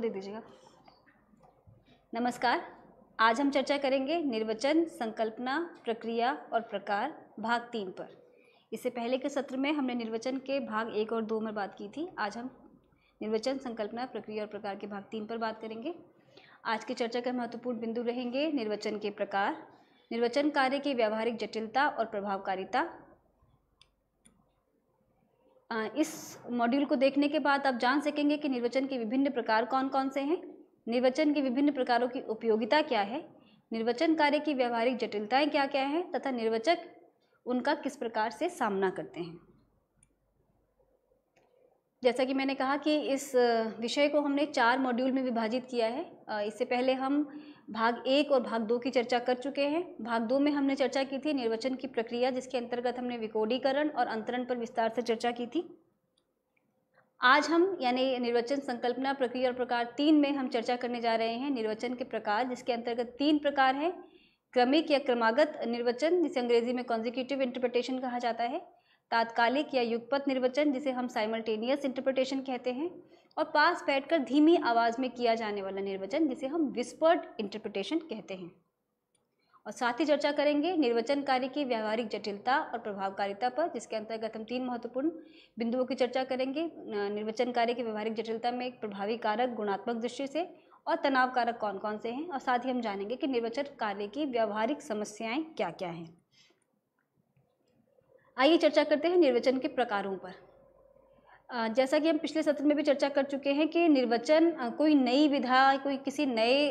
दे दीजिएगा नमस्कार आज हम चर्चा करेंगे निर्वचन संकल्पना प्रक्रिया और प्रकार भाग तीन पर इससे पहले के सत्र में हमने निर्वचन के भाग एक और दो में बात की थी आज हम निर्वचन संकल्पना प्रक्रिया और प्रकार के भाग तीन पर बात करेंगे आज की चर्चा का महत्वपूर्ण बिंदु रहेंगे निर्वचन के प्रकार निर्वचन कार्य की व्यावहारिक जटिलता और प्रभावकारिता इस मॉड्यूल को देखने के बाद आप जान सकेंगे कि निर्वचन के विभिन्न प्रकार कौन कौन से हैं निर्वचन के विभिन्न प्रकारों की उपयोगिता क्या है निर्वचन कार्य की व्यवहारिक जटिलताएं क्या क्या हैं तथा निर्वचक उनका किस प्रकार से सामना करते हैं जैसा कि मैंने कहा कि इस विषय को हमने चार मॉड्यूल में विभाजित किया है इससे पहले हम भाग एक और भाग दो की चर्चा कर चुके हैं भाग दो में हमने चर्चा की थी निर्वचन की प्रक्रिया जिसके अंतर्गत हमने विकोडीकरण और अंतरण पर विस्तार से चर्चा की थी आज हम यानी निर्वचन संकल्पना प्रक्रिया और प्रकार तीन में हम चर्चा करने जा रहे हैं निर्वचन के प्रकार जिसके अंतर्गत तीन प्रकार हैं क्रमिक या क्रमागत निर्वचन जिसे अंग्रेजी में कॉन्जिक्यूटिव इंटरप्रिटेशन कहा जाता है तात्कालिक या युगपथ निर्वचन जिसे हम साइमल्टेनियस इंटरप्रिटेशन कहते हैं और पास बैठकर धीमी आवाज़ में किया जाने वाला निर्वचन जिसे हम विस्पर्ड इंटरप्रिटेशन कहते हैं और साथ ही चर्चा करेंगे निर्वचन कार्य की व्यवहारिक जटिलता और प्रभावकारिता पर जिसके अंतर्गत हम तीन महत्वपूर्ण बिंदुओं की चर्चा करेंगे निर्वचन कार्य की व्यवहारिक जटिलता में एक प्रभावी कारक गुणात्मक दृष्टि से और तनाव कारक कौन कौन से हैं और साथ ही हम जानेंगे कि निर्वचन कार्य की व्यवहारिक समस्याएं क्या क्या हैं आइए चर्चा करते हैं निर्वचन के प्रकारों पर जैसा कि हम पिछले सत्र में भी चर्चा कर चुके हैं कि निर्वचन कोई नई विधा कोई किसी नए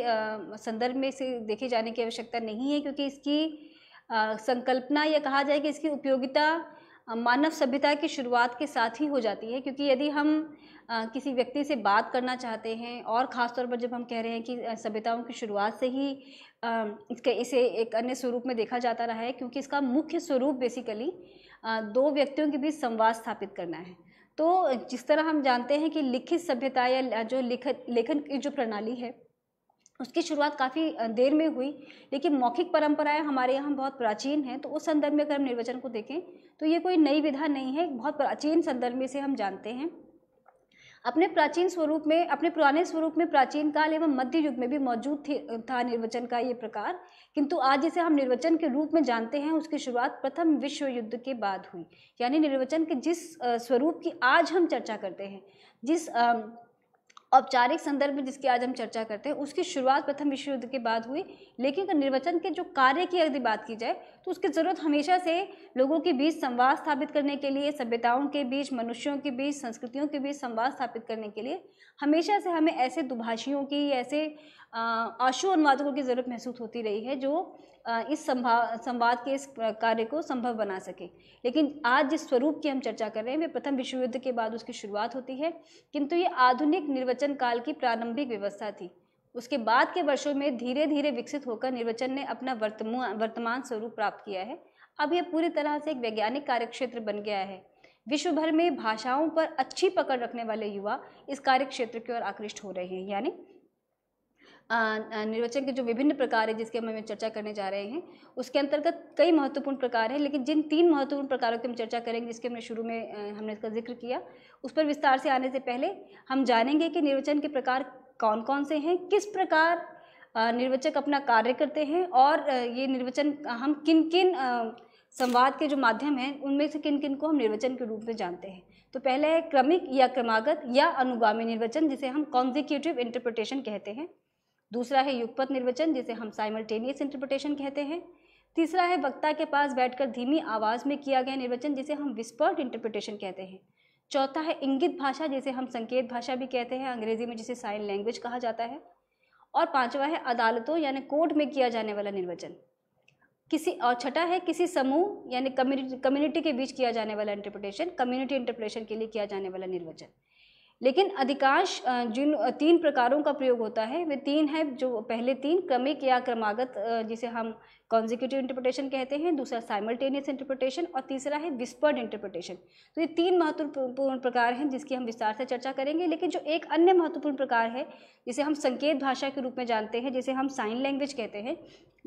संदर्भ में इसे देखे जाने की आवश्यकता नहीं है क्योंकि इसकी संकल्पना या कहा जाए कि इसकी उपयोगिता मानव सभ्यता की शुरुआत के साथ ही हो जाती है क्योंकि यदि हम किसी व्यक्ति से बात करना चाहते हैं और ख़ास तौर पर जब हम कह रहे हैं कि सभ्यताओं की शुरुआत से ही इसके इसे एक अन्य स्वरूप में देखा जाता रहा है क्योंकि इसका मुख्य स्वरूप बेसिकली दो व्यक्तियों के बीच संवाद स्थापित करना है तो जिस तरह हम जानते हैं कि लिखित सभ्यता या जो लिखित लेखन की जो प्रणाली है उसकी शुरुआत काफ़ी देर में हुई लेकिन मौखिक परंपराएं हमारे यहाँ बहुत प्राचीन हैं तो उस संदर्भ में अगर हम निर्वचन को देखें तो ये कोई नई विधा नहीं है बहुत प्राचीन संदर्भ में से हम जानते हैं अपने प्राचीन स्वरूप में अपने पुराने स्वरूप में प्राचीन काल एवं मध्य युग में भी मौजूद था निर्वचन का ये प्रकार किंतु आज जिसे हम निर्वचन के रूप में जानते हैं उसकी शुरुआत प्रथम विश्व युद्ध के बाद हुई यानी निर्वचन के जिस स्वरूप की आज हम चर्चा करते हैं जिस औपचारिक संदर्भ में जिसकी आज हम चर्चा करते हैं उसकी शुरुआत प्रथम विश्व युद्ध के बाद हुई लेकिन अगर निर्वाचन के जो कार्य की यदि बात की जाए तो उसकी ज़रूरत हमेशा से लोगों के बीच संवाद स्थापित करने के लिए सभ्यताओं के बीच मनुष्यों के बीच संस्कृतियों के बीच संवाद स्थापित करने के लिए हमेशा से हमें ऐसे दुभाषियों की ऐसे आशु अनुवादकों की ज़रूरत महसूस होती रही है जो इस संभाव संवाद के इस कार्य को संभव बना सके लेकिन आज जिस स्वरूप की हम चर्चा कर रहे हैं वे प्रथम विश्व युद्ध के बाद उसकी शुरुआत होती है किंतु ये आधुनिक निर्वचन काल की प्रारंभिक व्यवस्था थी उसके बाद के वर्षों में धीरे धीरे विकसित होकर निर्वचन ने अपना वर्तमान वर्तमान स्वरूप प्राप्त किया है अब यह पूरी तरह से एक वैज्ञानिक कार्यक्षेत्र बन गया है विश्व भर में भाषाओं पर अच्छी पकड़ रखने वाले युवा इस कार्यक्षेत्र की ओर आकृष्ट हो रहे हैं यानी निर्वाचन के जो विभिन्न प्रकार है जिसके हम चर्चा करने जा रहे हैं उसके अंतर्गत कई महत्वपूर्ण प्रकार हैं लेकिन जिन तीन महत्वपूर्ण प्रकारों की हम चर्चा करेंगे जिसके हमने शुरू में हमने इसका जिक्र किया उस पर विस्तार से आने से पहले हम जानेंगे कि निर्वाचन के प्रकार कौन कौन से हैं किस प्रकार निर्वाचक अपना कार्य करते हैं और ये निर्वाचन हम किन किन संवाद के जो माध्यम हैं उनमें से किन किन को हम निर्वचन के रूप में जानते हैं तो पहले है क्रमिक या क्रमागत या अनुगामी निर्वचन जिसे हम कॉन्जिक्यूटिव इंटरप्रिटेशन कहते हैं दूसरा है युगपत निर्वचन जिसे हम साइमल्टेनियस इंटरप्रिटेशन कहते हैं तीसरा है वक्ता के पास बैठकर धीमी आवाज़ में किया गया निर्वचन जिसे हम विस्पर्ट इंटरप्रिटेशन कहते हैं चौथा है इंगित भाषा जिसे हम संकेत भाषा भी कहते हैं अंग्रेजी में जिसे साइन लैंग्वेज कहा जाता है और पांचवा है अदालतों यानी कोर्ट में किया जाने वाला निर्वचन किसी और छठा है किसी समूह यानी कम्युनिटी कम्युनिटी के बीच किया जाने वाला इंटरप्रटेशन कम्युनिटी इंटरप्रिटेशन के लिए किया जाने वाला निर्वचन लेकिन अधिकांश जिन तीन प्रकारों का प्रयोग होता है वे तीन है जो पहले तीन क्रमिक या क्रमागत जिसे हम कॉन्जिक्यूटिव इंटरप्रिटेशन कहते हैं दूसरा साइमल्टेनियस इंटरप्रिटेशन और तीसरा है विस्पर्ड इंटरप्रिटेशन तो ये तीन महत्वपूर्ण प्रकार हैं जिसकी हम विस्तार से चर्चा करेंगे लेकिन जो एक अन्य महत्वपूर्ण प्रकार है जिसे हम संकेत भाषा के रूप में जानते हैं जिसे हम साइन लैंग्वेज कहते हैं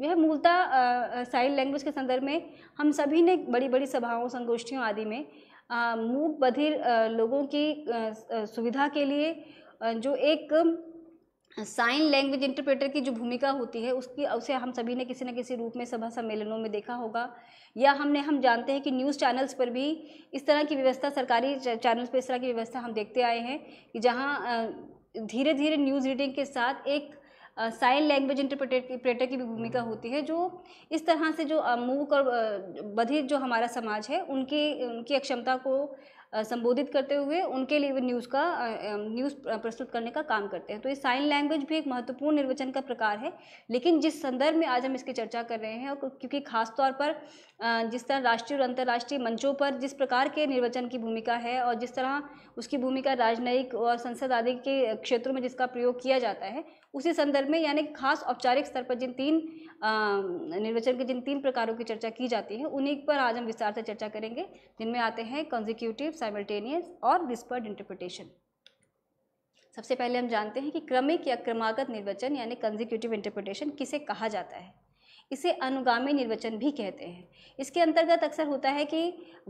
यह मूलतः साइन लैंग्वेज के संदर्भ में हम सभी ने बड़ी बड़ी सभाओं संगोष्ठियों आदि में मूक बधिर लोगों की सुविधा के लिए जो एक साइन लैंग्वेज इंटरप्रेटर की जो भूमिका होती है उसकी उसे हम सभी ने किसी न किसी रूप में सभा सम्मेलनों में देखा होगा या हमने हम जानते हैं कि न्यूज़ चैनल्स पर भी इस तरह की व्यवस्था सरकारी चैनल्स पर इस तरह की व्यवस्था हम देखते आए हैं कि जहाँ धीरे धीरे न्यूज़ रीडिंग के साथ एक साइन लैंग्वेज इंटरप्रेटर की भी भूमिका हम्म। होती है जो इस तरह से जो मूक और बधिर जो हमारा समाज है उनकी उनकी अक्षमता को संबोधित करते हुए उनके लिए न्यूज़ का न्यूज़ प्रस्तुत करने का काम करते हैं तो ये साइन लैंग्वेज भी एक महत्वपूर्ण निर्वचन का प्रकार है लेकिन जिस संदर्भ में आज हम इसकी चर्चा कर रहे हैं और क्योंकि खासतौर पर जिस तरह राष्ट्रीय और अंतर्राष्ट्रीय मंचों पर जिस प्रकार के निर्वाचन की भूमिका है और जिस तरह उसकी भूमिका राजनयिक और संसद आदि के क्षेत्रों में जिसका प्रयोग किया जाता है उसी संदर्भ में यानी खास औपचारिक स्तर पर जिन तीन निर्वाचन के जिन तीन प्रकारों की चर्चा की जाती है उन्हीं पर आज हम विस्तार से चर्चा करेंगे जिनमें आते हैं कॉन्जिक्यूटिव साइमल्टेनियस और डिस्पर्ड इंटरप्रिटेशन सबसे पहले हम जानते हैं कि क्रमिक या क्रमागत निर्वाचन यानी कंजिक्यूटिव इंटरप्रिटेशन किसे कहा जाता है इसे अनुगामी निर्वचन भी कहते हैं इसके अंतर्गत अक्सर होता है कि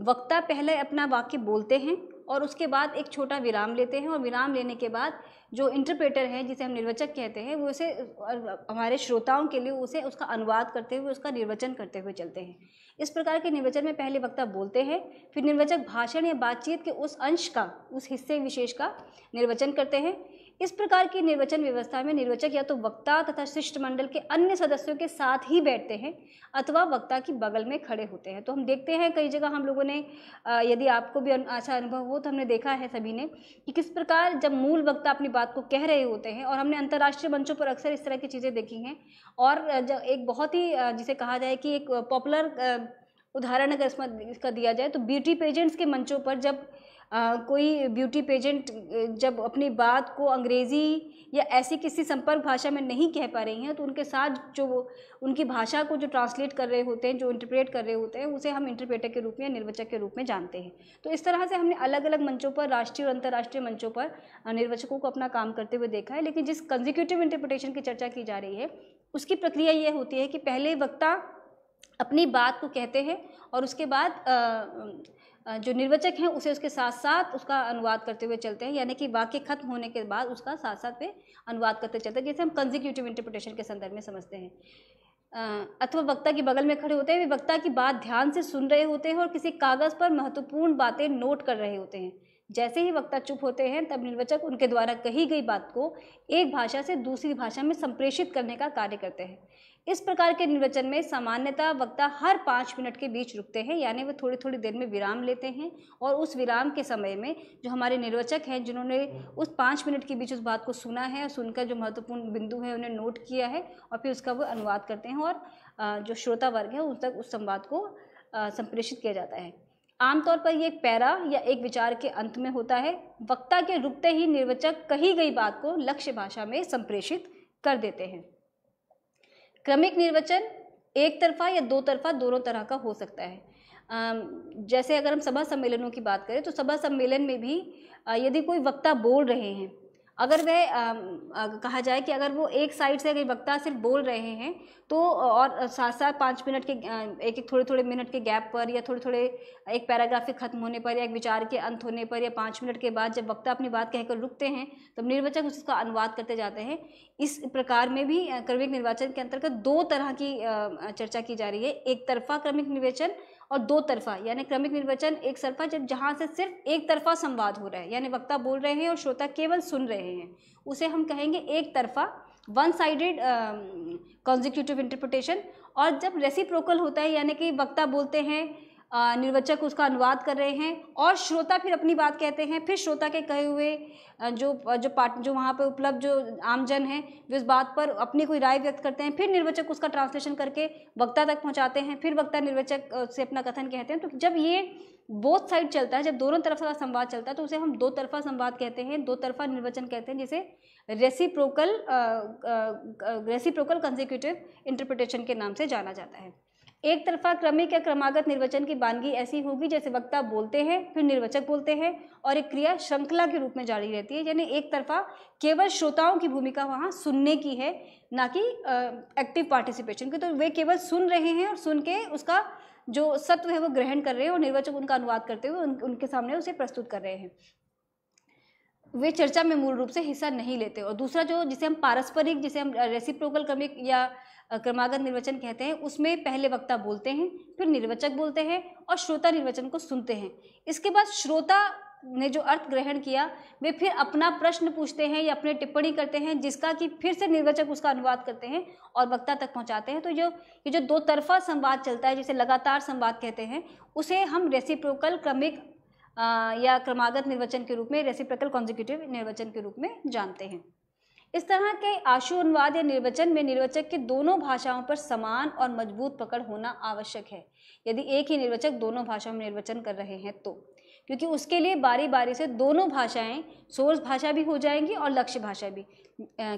वक्ता पहले अपना वाक्य बोलते हैं और उसके बाद एक छोटा विराम लेते हैं और विराम लेने के बाद जो इंटरप्रेटर हैं जिसे हम निर्वचक कहते हैं वो उसे हमारे श्रोताओं के लिए उसे उसका अनुवाद करते हुए उसका निर्वचन करते हुए चलते हैं इस प्रकार के निर्वचन में पहले वक्ता बोलते हैं फिर निर्वचक भाषण या बातचीत के उस अंश का उस हिस्से विशेष का निर्वचन करते हैं इस प्रकार की निर्वाचन व्यवस्था में निर्वाचक या तो वक्ता तथा शिष्टमंडल के अन्य सदस्यों के साथ ही बैठते हैं अथवा वक्ता की बगल में खड़े होते हैं तो हम देखते हैं कई जगह हम लोगों ने यदि आपको भी अच्छा अनुभव हो तो हमने देखा है सभी ने कि किस प्रकार जब मूल वक्ता अपनी बात को कह रहे होते हैं और हमने अंतर्राष्ट्रीय मंचों पर अक्सर इस तरह की चीज़ें देखी हैं और एक बहुत ही जिसे कहा जाए कि एक पॉपुलर उदाहरण अगर इसमें इसका दिया जाए तो ब्यूटी पेजेंट्स के मंचों पर जब आ, कोई ब्यूटी पेजेंट जब अपनी बात को अंग्रेज़ी या ऐसी किसी संपर्क भाषा में नहीं कह पा रही हैं तो उनके साथ जो उनकी भाषा को जो ट्रांसलेट कर रहे होते हैं जो इंटरप्रेट कर रहे होते हैं उसे हम इंटरप्रेटर के रूप में या निर्वचक के रूप में जानते हैं तो इस तरह से हमने अलग अलग मंचों पर राष्ट्रीय और अंतर्राष्ट्रीय मंचों पर निर्वचकों को अपना काम करते हुए देखा है लेकिन जिस कंजिक्यूटिव इंटरप्रिटेशन की चर्चा की जा रही है उसकी प्रक्रिया ये होती है कि पहले वक्ता अपनी बात को कहते हैं और उसके बाद जो निर्वचक हैं उसे उसके साथ साथ उसका अनुवाद करते हुए चलते हैं यानी कि वाक्य खत्म होने के बाद उसका साथ साथ पे अनुवाद करते चलते हैं जैसे हम कंजिक्यूटिव इंटरप्रिटेशन के संदर्भ में समझते हैं अथवा वक्ता के बगल में खड़े होते हैं वे वक्ता की बात ध्यान से सुन रहे होते हैं और किसी कागज़ पर महत्वपूर्ण बातें नोट कर रहे होते हैं जैसे ही वक्ता चुप होते हैं तब निर्वचक उनके द्वारा कही गई बात को एक भाषा से दूसरी भाषा में संप्रेषित करने का कार्य करते हैं इस प्रकार के निर्वचन में सामान्यतः वक्ता हर पाँच मिनट के बीच रुकते हैं यानी वे थोड़ी थोड़ी देर में विराम लेते हैं और उस विराम के समय में जो हमारे निर्वचक हैं जिन्होंने उस पाँच मिनट के बीच उस बात को सुना है और सुनकर जो महत्वपूर्ण बिंदु है उन्हें नोट किया है और फिर उसका वो अनुवाद करते हैं और जो श्रोता वर्ग है उन तक उस संवाद को संप्रेषित किया जाता है आमतौर पर ये एक पैरा या एक विचार के अंत में होता है वक्ता के रुकते ही निर्वचक कही गई बात को लक्ष्य भाषा में संप्रेषित कर देते हैं क्रमिक निर्वचन एक तरफा या दो तरफा दोनों तरह का हो सकता है जैसे अगर हम सभा सम्मेलनों की बात करें तो सभा सम्मेलन में भी यदि कोई वक्ता बोल रहे हैं अगर वह कहा जाए कि अगर वो एक साइड से अगर वक्ता सिर्फ बोल रहे हैं तो और साथ साथ पाँच मिनट के एक एक थोड़े थोड़े मिनट के गैप पर या थोड़े थोड़े एक पैराग्राफ के खत्म होने पर या एक विचार के अंत होने पर या पाँच मिनट के बाद जब वक्ता अपनी बात कहकर रुकते हैं तब तो निर्वाचक उसका अनुवाद करते जाते हैं इस प्रकार में भी क्रमिक निर्वाचन के अंतर्गत दो तरह की चर्चा की जा रही है एक तरफा क्रमिक निवेचन और दो तरफा यानी क्रमिक निर्वचन एक तरफा जब जहाँ से सिर्फ एक तरफा संवाद हो रहा है यानी वक्ता बोल रहे हैं और श्रोता केवल सुन रहे हैं उसे हम कहेंगे एक तरफा वन साइडेड कॉन्जिक्यूटिव इंटरप्रटेशन और जब रेसिप्रोकल होता है यानी कि वक्ता बोलते हैं निर्वचक उसका अनुवाद कर रहे हैं और श्रोता फिर अपनी बात कहते हैं फिर श्रोता के कहे हुए जो जो पार्ट जो वहाँ पर उपलब्ध जो आमजन है वे उस बात पर अपनी कोई राय व्यक्त करते हैं फिर निर्वचक उसका ट्रांसलेशन करके वक्ता तक पहुँचाते हैं फिर वक्ता निर्वचक से अपना कथन कहते हैं तो जब ये बोथ साइड चलता है जब दोनों तरफ का संवाद चलता है तो उसे हम दो तरफा संवाद कहते हैं दो तरफा निर्वचन कहते हैं जिसे रेसिप्रोकल रेसिप्रोकल कंजिक्यूटिव इंटरप्रिटेशन के नाम से जाना जाता है एक तरफा क्रमिक या क्रमागत निर्वचन की बानगी ऐसी होगी जैसे वक्ता बोलते हैं फिर निर्वचक बोलते हैं और एक क्रिया श्रृंखला के रूप में जारी रहती है यानी एक तरफा केवल श्रोताओं की भूमिका वहाँ सुनने की है ना कि एक्टिव पार्टिसिपेशन की तो वे केवल सुन रहे हैं और सुन के उसका जो सत्व है वो ग्रहण कर रहे हैं और निर्वाचक उनका अनुवाद करते हुए उन, उनके सामने उसे प्रस्तुत कर रहे हैं वे चर्चा में मूल रूप से हिस्सा नहीं लेते और दूसरा जो जिसे हम पारस्परिक जिसे हम रेसिप्रोकल क्रमिक या क्रमागत निर्वचन कहते हैं उसमें पहले वक्ता बोलते हैं फिर निर्वचक बोलते हैं और श्रोता निर्वचन को सुनते हैं इसके बाद श्रोता ने जो अर्थ ग्रहण किया वे फिर अपना प्रश्न पूछते हैं या अपने टिप्पणी करते हैं जिसका कि फिर से निर्वचक उसका अनुवाद करते हैं और वक्ता तक पहुंचाते हैं तो जो ये जो दो तरफा संवाद चलता है जिसे लगातार संवाद कहते हैं उसे हम रेसिप्रोकल क्रमिक या क्रमागत निर्वचन के रूप में रेसिप्रिकल कॉन्जिक्यूटिव निर्वचन के रूप में जानते हैं इस तरह के आशु अनुवाद या निर्वचन में निर्वचक के दोनों भाषाओं पर समान और मजबूत पकड़ होना आवश्यक है यदि एक ही निर्वचक दोनों भाषाओं में निर्वचन कर रहे हैं तो क्योंकि उसके लिए बारी बारी से दोनों भाषाएं सोर्स भाषा भी हो जाएंगी और लक्ष्य भाषा भी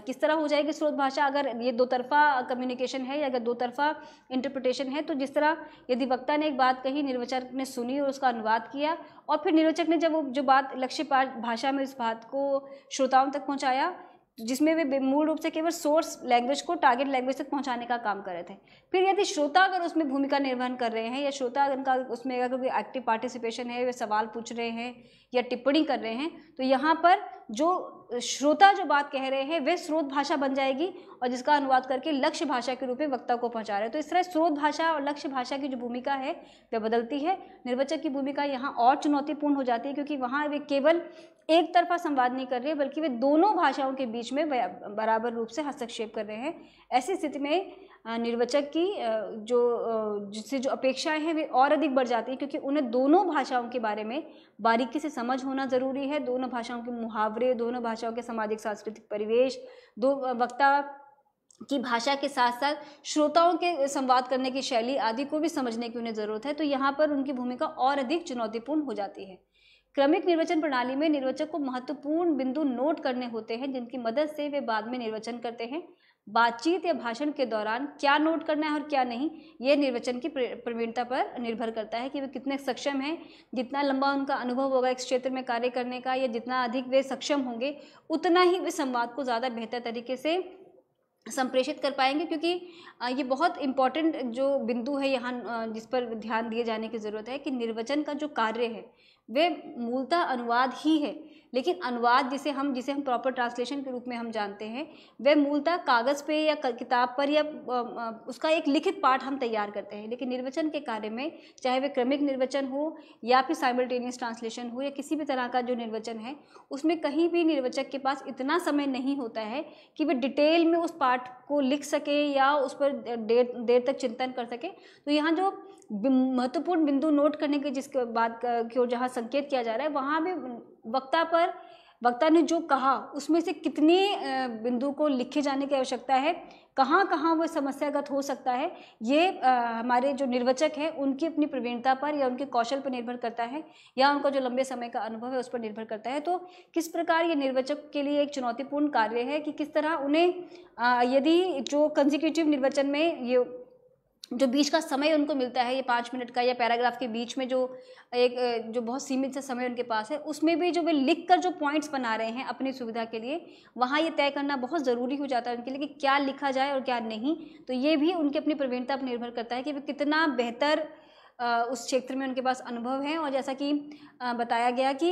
किस तरह हो जाएगी स्रोत भाषा अगर ये दो तरफा कम्युनिकेशन है या अगर दो तरफा इंटरप्रिटेशन है तो जिस तरह यदि वक्ता ने एक बात कही निर्वचक ने सुनी और उसका अनुवाद किया और फिर निर्वचक ने जब वो जो बात लक्ष्य भाषा में उस बात को श्रोताओं तक पहुँचाया जिसमें वे मूल रूप से केवल सोर्स लैंग्वेज को टारगेट लैंग्वेज तक पहुंचाने का काम कर रहे थे फिर यदि श्रोता अगर उसमें भूमिका निर्वहन कर रहे हैं या श्रोता अगर उसमें अगर कोई एक्टिव पार्टिसिपेशन है वे सवाल पूछ रहे हैं या टिप्पणी कर रहे हैं तो यहाँ पर जो श्रोता जो बात कह रहे हैं वह स्रोत भाषा बन जाएगी और जिसका अनुवाद करके लक्ष्य भाषा के रूप में वक्ता को पहुंचा रहे हैं तो इस तरह स्रोत भाषा और लक्ष्य भाषा की जो भूमिका है वह बदलती है निर्वचक की भूमिका यहाँ और चुनौतीपूर्ण हो जाती है क्योंकि वहाँ वे केवल एक तरफा संवाद नहीं कर रहे बल्कि वे दोनों भाषाओं के बीच में बराबर रूप से हस्तक्षेप कर रहे हैं ऐसी स्थिति में निर्वचक की जो जिससे जो अपेक्षाएं हैं वे और अधिक बढ़ जाती है क्योंकि उन्हें दोनों भाषाओं के बारे में बारीकी से समझ होना ज़रूरी है दोनों भाषाओं के मुहावरे दोनों भाषाओं के सामाजिक सांस्कृतिक परिवेश दो वक्ता की भाषा के साथ साथ श्रोताओं के संवाद करने की शैली आदि को भी समझने की उन्हें ज़रूरत है तो यहाँ पर उनकी भूमिका और अधिक चुनौतीपूर्ण हो जाती है क्रमिक निर्वचन प्रणाली में निर्वचक को महत्वपूर्ण बिंदु नोट करने होते हैं जिनकी मदद से वे बाद में निर्वचन करते हैं बातचीत या भाषण के दौरान क्या नोट करना है और क्या नहीं ये निर्वचन की प्रवीणता पर निर्भर करता है कि वे कितने सक्षम हैं जितना लंबा उनका अनुभव होगा इस क्षेत्र में कार्य करने का या जितना अधिक वे सक्षम होंगे उतना ही वे संवाद को ज़्यादा बेहतर तरीके से संप्रेषित कर पाएंगे क्योंकि ये बहुत इम्पॉर्टेंट जो बिंदु है यहाँ जिस पर ध्यान दिए जाने की ज़रूरत है कि निर्वचन का जो कार्य है वे मूलतः अनुवाद ही है लेकिन अनुवाद जिसे हम जिसे हम प्रॉपर ट्रांसलेशन के रूप में हम जानते हैं वह मूलतः कागज़ पे या किताब पर या उसका एक लिखित पाठ हम तैयार करते हैं लेकिन निर्वचन के कार्य में चाहे वे क्रमिक निर्वचन हो या फिर साइमल्टेनियस ट्रांसलेशन हो या किसी भी तरह का जो निर्वचन है उसमें कहीं भी निर्वचक के पास इतना समय नहीं होता है कि वे डिटेल में उस पाठ को लिख सके या उस पर देर देर तक चिंतन कर सके तो यहाँ जो महत्वपूर्ण बिंदु नोट करने के जिसके बाद की ओर जहाँ संकेत किया जा रहा है वहाँ भी वक्ता पर वक्ता ने जो कहा उसमें से कितने बिंदु को लिखे जाने की आवश्यकता है कहाँ कहाँ वह समस्यागत हो सकता है ये आ, हमारे जो निर्वचक हैं उनकी अपनी प्रवीणता पर या उनके कौशल पर निर्भर करता है या उनका जो लंबे समय का अनुभव है उस पर निर्भर करता है तो किस प्रकार ये निर्वचक के लिए एक चुनौतीपूर्ण कार्य है कि किस तरह उन्हें आ, यदि जो कंजिक्यूटिव निर्वचन में ये जो बीच का समय उनको मिलता है ये पाँच मिनट का या पैराग्राफ के बीच में जो एक जो बहुत सीमित सा समय उनके पास है उसमें भी जो वे लिख कर जो पॉइंट्स बना रहे हैं अपनी सुविधा के लिए वहाँ ये तय करना बहुत ज़रूरी हो जाता है उनके लिए कि क्या लिखा जाए और क्या नहीं तो ये भी उनकी अपनी प्रवीणता पर निर्भर करता है कि वे कितना बेहतर उस क्षेत्र में उनके पास अनुभव है और जैसा कि बताया गया कि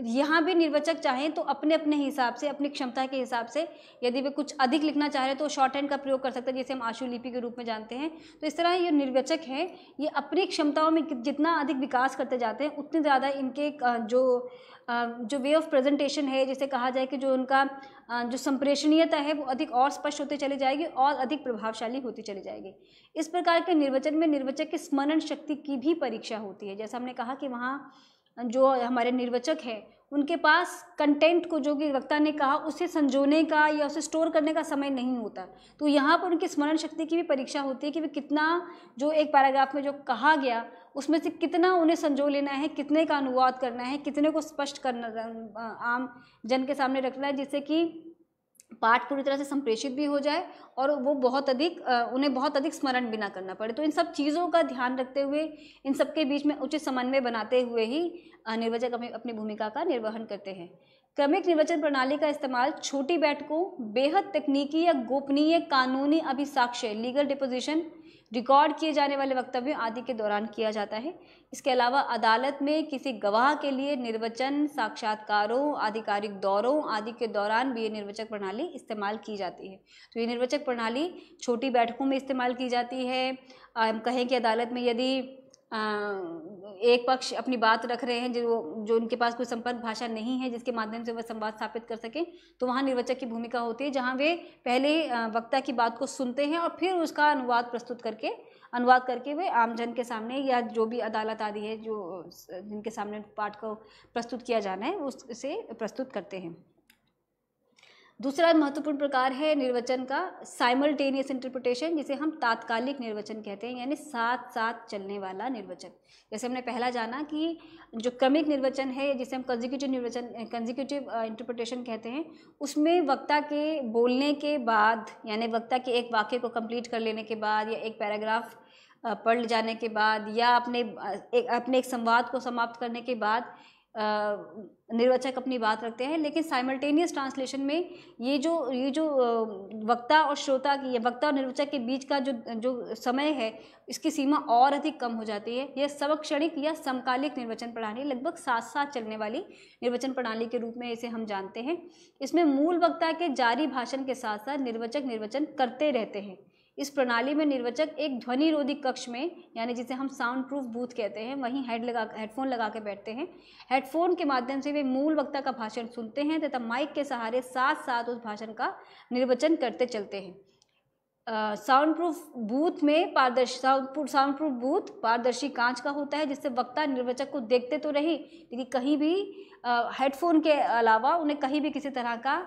यहाँ भी निर्वाचक चाहें तो अपने अपने हिसाब से अपनी क्षमता के हिसाब से यदि वे कुछ अधिक लिखना चाह रहे हैं तो शॉर्ट हैंड का प्रयोग कर सकते हैं जैसे हम आशु लिपि के रूप में जानते हैं तो इस तरह ये निर्वाचक हैं ये अपनी क्षमताओं में जितना अधिक विकास करते जाते हैं उतने ज़्यादा इनके जो जो वे ऑफ प्रेजेंटेशन है जैसे कहा जाए कि जो उनका जो संप्रेषणीयता है वो अधिक और स्पष्ट होती चली जाएगी और अधिक प्रभावशाली होती चली जाएगी इस प्रकार के निर्वचन में निर्वचक की स्मरण शक्ति की भी परीक्षा होती है जैसा हमने कहा कि वहाँ जो हमारे निर्वचक हैं उनके पास कंटेंट को जो कि वक्ता ने कहा उसे संजोने का या उसे स्टोर करने का समय नहीं होता तो यहाँ पर उनकी स्मरण शक्ति की भी परीक्षा होती है कि वे कितना जो एक पैराग्राफ में जो कहा गया उसमें से कितना उन्हें संजो लेना है कितने का अनुवाद करना है कितने को स्पष्ट करना आम जन के सामने रखना है जिससे कि पाठ पूरी तरह से संप्रेषित भी हो जाए और वो बहुत अधिक उन्हें बहुत अधिक स्मरण भी ना करना पड़े तो इन सब चीज़ों का ध्यान रखते हुए इन सब के बीच में उचित समन्वय बनाते हुए ही निर्वाचक अपनी भूमिका का निर्वहन करते हैं क्रमिक निर्वाचन प्रणाली का इस्तेमाल छोटी बैठकों बेहद तकनीकी या गोपनीय कानूनी अभिसाक्ष्य लीगल डिपोजिशन रिकॉर्ड किए जाने वाले वक्तव्य आदि के दौरान किया जाता है इसके अलावा अदालत में किसी गवाह के लिए निर्वचन साक्षात्कारों आधिकारिक दौरों आदि के दौरान भी ये निर्वचक प्रणाली इस्तेमाल की जाती है तो ये निर्वचक प्रणाली छोटी बैठकों में इस्तेमाल की जाती है हम कहें कि अदालत में यदि एक पक्ष अपनी बात रख रहे हैं जो जो उनके पास कोई संपर्क भाषा नहीं है जिसके माध्यम से वह संवाद स्थापित कर सकें तो वहाँ निर्वाचक की भूमिका होती है जहाँ वे पहले वक्ता की बात को सुनते हैं और फिर उसका अनुवाद प्रस्तुत करके अनुवाद करके वे आमजन के सामने या जो भी अदालत आदि है जो जिनके सामने पाठ को प्रस्तुत किया जाना है उससे प्रस्तुत करते हैं दूसरा महत्वपूर्ण प्रकार है निर्वचन का साइमल्टेनियस इंटरप्रिटेशन जिसे हम तात्कालिक निर्वचन कहते हैं यानी साथ साथ चलने वाला निर्वचन जैसे हमने पहला जाना कि जो क्रमिक निर्वचन है जिसे हम कंजिक्यूटिव निर्वचन कंजिक्यूटिव इंटरप्रिटेशन कहते हैं उसमें वक्ता के बोलने के बाद यानी वक्ता के एक वाक्य को कम्प्लीट कर लेने के बाद या एक पैराग्राफ पढ़ जाने के बाद या अपने एक अपने एक संवाद को समाप्त करने के बाद निर्वचक अपनी बात रखते हैं लेकिन साइमल्टेनियस ट्रांसलेशन में ये जो ये जो वक्ता और श्रोता की वक्ता और निर्वचक के बीच का जो जो समय है इसकी सीमा और अधिक कम हो जाती है यह सवक्षणिक या समकालिक निर्वचन प्रणाली लगभग साथ साथ चलने वाली निर्वचन प्रणाली के रूप में इसे हम जानते हैं इसमें मूल वक्ता के जारी भाषण के साथ साथ निर्वचक निर्वचन करते रहते हैं इस प्रणाली में निर्वचक एक ध्वनिरोधी कक्ष में यानी जिसे हम साउंड प्रूफ बूथ कहते हैं वहीं हेड लगा हेडफोन लगा के बैठते हैं हेडफोन के माध्यम से वे मूल वक्ता का भाषण सुनते हैं तथा माइक के सहारे साथ साथ उस भाषण का निर्वचन करते चलते हैं साउंड प्रूफ बूथ में पारदर्शी साउंड प्रूफ बूथ पारदर्शी कांच का होता है जिससे वक्ता निर्वाचक को देखते तो रहे लेकिन कहीं भी हेडफोन के अलावा उन्हें कहीं भी किसी तरह का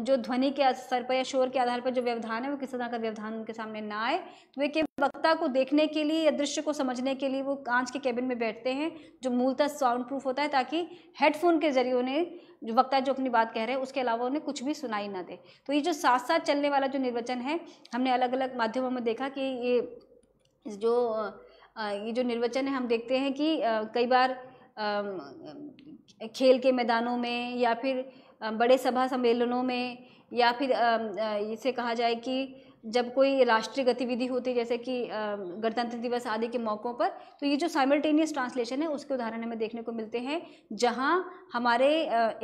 जो ध्वनि के असर पर या शोर के आधार पर जो व्यवधान है वो किसी तरह का व्यवधान उनके सामने ना आए तो वे केवल वक्ता को देखने के लिए या दृश्य को समझने के लिए वो कांच के केबिन में बैठते हैं जो मूलतः साउंड प्रूफ होता है ताकि हेडफोन के जरिए उन्हें जो वक्ता जो अपनी बात कह रहे हैं उसके अलावा उन्हें कुछ भी सुनाई ना दे तो ये जो साथ साथ चलने वाला जो निर्वचन है हमने अलग अलग माध्यमों में देखा कि ये जो ये जो निर्वचन है हम देखते हैं कि कई बार खेल के मैदानों में या फिर बड़े सभा सम्मेलनों में या फिर इसे कहा जाए कि जब कोई राष्ट्रीय गतिविधि होती है जैसे कि गणतंत्र दिवस आदि के मौक़ों पर तो ये जो साइमल्टेनियस ट्रांसलेशन है उसके उदाहरण हमें देखने को मिलते हैं जहाँ हमारे